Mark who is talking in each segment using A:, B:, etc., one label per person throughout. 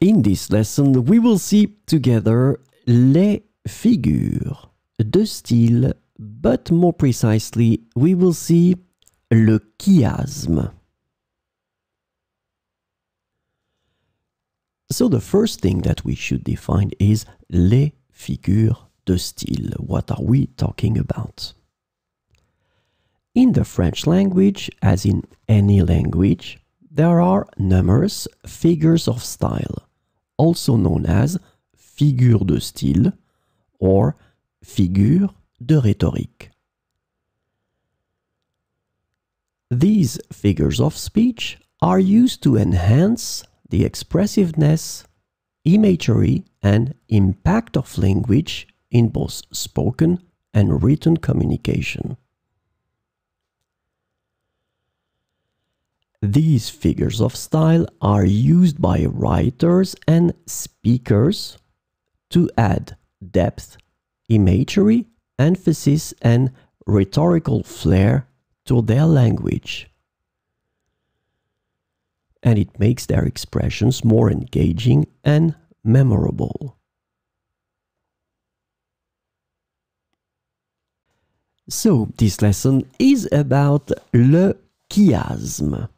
A: In this lesson, we will see together les figures, de style, but more precisely, we will see le chiasme. So the first thing that we should define is les figures de style. What are we talking about? In the French language, as in any language, there are numerous figures of style, also known as figures de style or figures de rhétorique. These figures of speech are used to enhance the expressiveness, imagery, and impact of language in both spoken and written communication. These figures of style are used by writers and speakers to add depth, imagery, emphasis and rhetorical flair to their language. And it makes their expressions more engaging and memorable. So, this lesson is about le chiasme.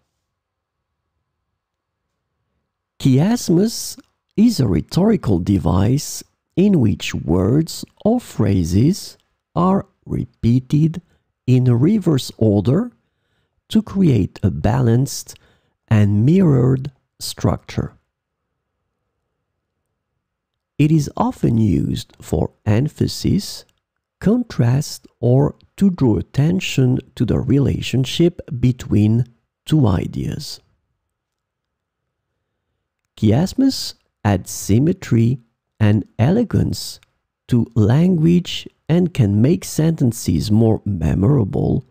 A: Chiasmus is a rhetorical device in which words or phrases are repeated in reverse order to create a balanced and mirrored structure. It is often used for emphasis, contrast, or to draw attention to the relationship between two ideas. Chiasmus adds symmetry and elegance to language and can make sentences more memorable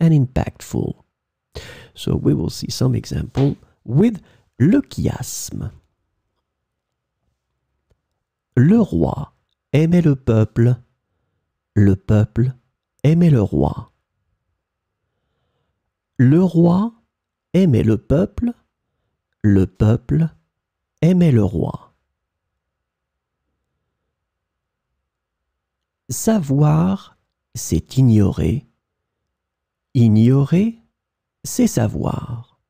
A: and impactful. So we will see some example with le chiasme. Le roi aimait le peuple, le peuple aimait le roi. Le roi aimait le peuple, le peuple Aimer le roi. Savoir, c'est ignorer. Ignorer, c'est savoir.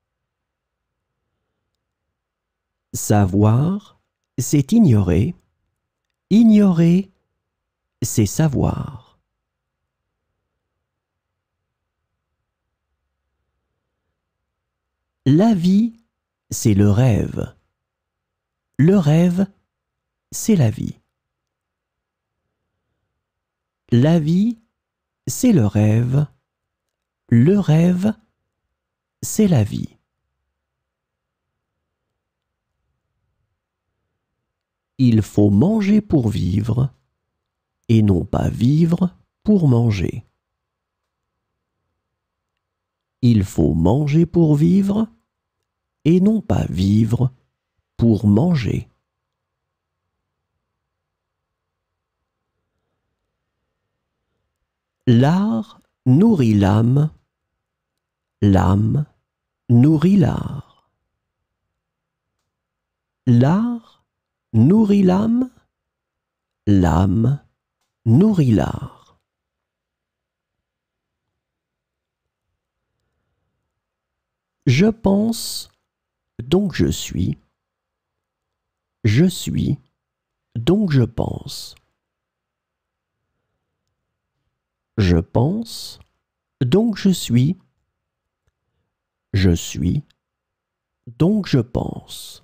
A: Savoir, c'est ignorer. Ignorer, c'est savoir. La vie, c'est le rêve. Le rêve, c'est la vie. La vie, c'est le rêve. Le rêve, c'est la vie. Il faut manger pour vivre et non pas vivre pour manger. Il faut manger pour vivre et non pas vivre manger. L'art nourrit l'âme, l'âme nourrit l'art. L'art nourrit l'âme, l'âme nourrit l'art. Je pense, donc je suis. Je suis, donc je pense. Je pense, donc je suis. Je suis, donc je pense.